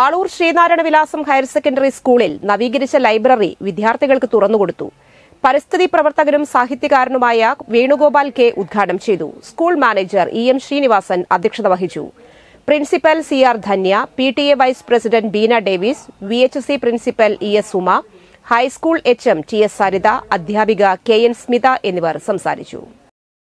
ആളൂർ ശ്രീനാരായണ വിലാസം higher secondary സ്കൂളിൽ നവീകരിച്ച ലൈബ്രറി വിദ്യാർത്ഥികൾക്ക് തുറന്നുകൊടുത്തു പരിസ്ഥിതി പ്രവർത്തകനും സാഹിത്യകാരനുമായ വേണുഗോപാൽ കെ ഉദ്ഘാടനം ചെയ്തു school manager E M Srinivasan അധ്യക്ഷത വഹിച്ചു principal C R Dhanya P T A vice president Beena Davis V H C principal E S Uma high school H M T S Saritha അധ്യാപിക കെ എൻ സ്മിത എന്നിവർ സംസാരിച്ചു